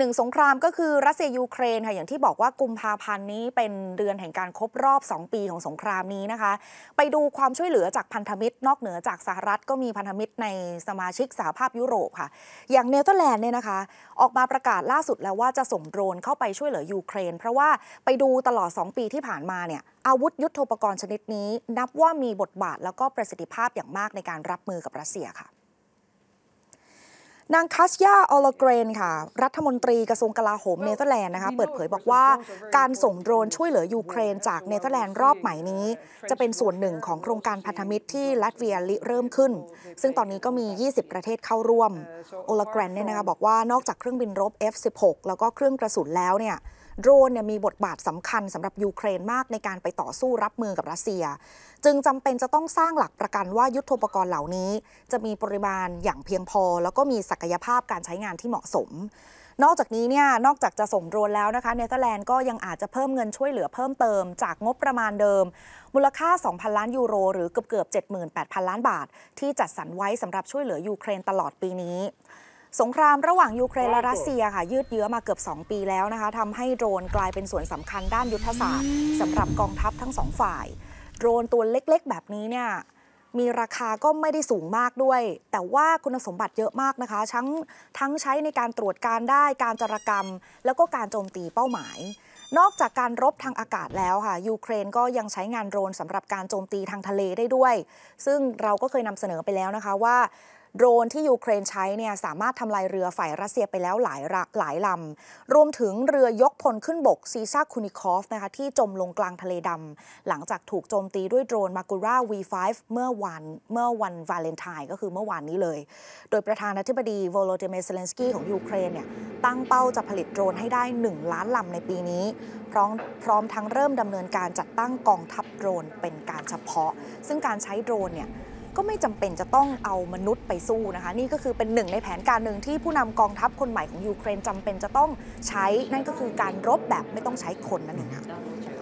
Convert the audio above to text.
หนึ่งสงครามก็คือรัสเซียยูเครนค่ะอย่างที่บอกว่ากุมภาพันธ์นี้เป็นเดือนแห่งการครบรอบ 2 ปีของสงครามนี้นะคะ ไปดูความช่วยเหลือจากพันธมิตรนอกเหนือจากสหรัฐก็มีพันธมิตรในสมาชิกสหภาพยุโรปค่ะ อย่างเนเธอร์แลนด์เนี่ยนะคะออกมาประกาศล่าสุดแล้วว่าจะส่งโดรนเข้าไปช่วยเหลือยูเครน เพราะว่าไปดูตลอด 2 ปีที่ผ่านมาเนี่ยอาวุธยุโทโธปกรณ์ชนิดนี้ นับว่ามีบทบาทแล้วก็ประสิทธิภาพอย่างมากในการรับมือกับรัสเซียค่ะนางคัสยาออลเกรน ค่ะ รัฐมนตรีกระทรวงกลาโหมเนเธอร์แลนด์นะคะ เปิดเผยบอกว่า การส่งโดรนช่วยเหลือยูเครนจากเนเธอร์แลนด์รอบใหม่นี้ จะเป็นส่วนหนึ่งของโครงการพันธมิตรที่ลัตเวียริเริ่มขึ้น ซึ่งตอนนี้ก็มี 20 ประเทศเข้าร่วมออลเกรนเนี่ยนะคะบอกว่านอกจากเครื่องบินรบ F16 แล้วก็เครื่องกระสุนแล้วเนี่ยโดรนเนี่ยมีบทบาทสำคัญสำหรับยูเครนมากในการไปต่อสู้รับมือกับรัสเซีย จึงจำเป็นจะต้องสร้างหลักประกันว่ายุทธปกรณ์เหล่านี้ จะมีปริมาณอย่างเพียงพอแล้วก็มีศักยภาพการใช้งานที่เหมาะสม นอกจากนี้เนี่ยนอกจากจะส่งโดรนแล้วนะคะเนเธอร์แลนด์ก็ยังอาจจะเพิ่มเงินช่วยเหลือเพิ่มเติมจากงบประมาณเดิม มูลค่า 2,000 ล้านยูโร หรือเกือบเกือบ78,000 ล้านบาท ที่จัดสรรไว้สำหรับช่วยเหลือยูเครนตลอดปีนี้สงครามระหว่างยูเครนและรัสเซียค่ะยืดเยื้อมาเกือบ 2 ปีแล้วนะคะทำให้โดรนกลายเป็นส่วนสำคัญด้านยุทธศาสตร์สำหรับกองทัพทั้งสองฝ่ายโดรนตัวเล็กๆแบบนี้เนี่ยมีราคาก็ไม่ได้สูงมากด้วย แต่ว่าคุณสมบัติเยอะมากนะคะทั้งทั้งใช้ในการตรวจการได้ การจารกรรม แล้วก็การโจมตีเป้าหมาย นอกจากการรบทางอากาศแล้วค่ะยูเครนก็ยังใช้งานโดรนสำหรับการโจมตีทางทะเลได้ด้วย ซึ่งเราก็เคยนำเสนอไปแล้วนะคะว่าโดรนที่ยูเครนใช้เนี่ยสามารถทำลายเรือฝ่ายรัสเซียไปแล้วหลายหลายลำ รวมถึงเรือยกพลขึ้นบกซีซ่าคูนิคอฟนะคะที่จมลงกลางทะเลดำหลังจากถูกโจมตีด้วยโดรนมากูร่า V5 เมื่อวัน เมื่อวันวาเลนไทน์ก็คือเมื่อวานนี้เลย โดยประธานาธิบดีโวโลเดเมเซเลนสกี้ของยูเครนเนี่ยตั้งเป้าจะผลิตโดรนให้ได้ 1 ล้านลำในปีนี้พร้อมพร้อมทั้งเริ่มดำเนินการจัดตั้งกองทัพโดรนเป็นการเฉพาะ ซึ่งการใช้โดรนเนี่ยก็ไม่จำเป็นจะต้องเอามนุษย์ไปสู้นะคะ นี่ก็คือเป็นหนึ่งในแผนการหนึ่งที่ผู้นำกองทัพคนใหม่ของยูเครนจำเป็นจะต้องใช้นั่นก็คือการรบแบบไม่ต้องใช้คนนั่นเองค่ะ